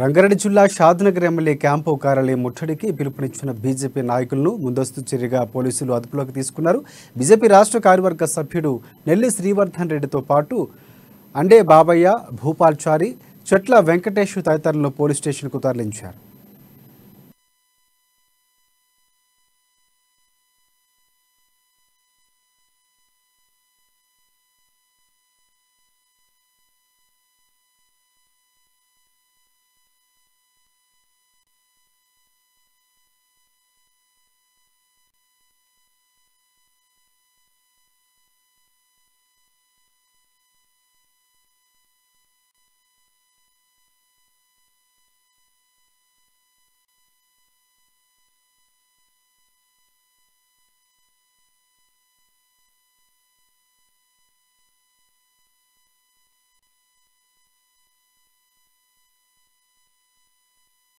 రంగారెడ్డి జిల్లా Shadnagar MLA camp కార్యాలయం ముట్టడికి పిలుపునిచ్చిన బీజేపీ నాయకులను ముందస్తు చర్యగా పోలీసులు అదుపులోకి తీసుకున్నారు బీజేపీ రాష్ట్ర కార్యవర్గ సభ్యుడు నెల్లి శ్రీవర్ధన్ రెడ్డితో పాటు అండే బాబయ్య భూపాల్చారి చెట్ల వెంకటేష్ తదితరులను పోలీస్ స్టేషన్కు తరలించారు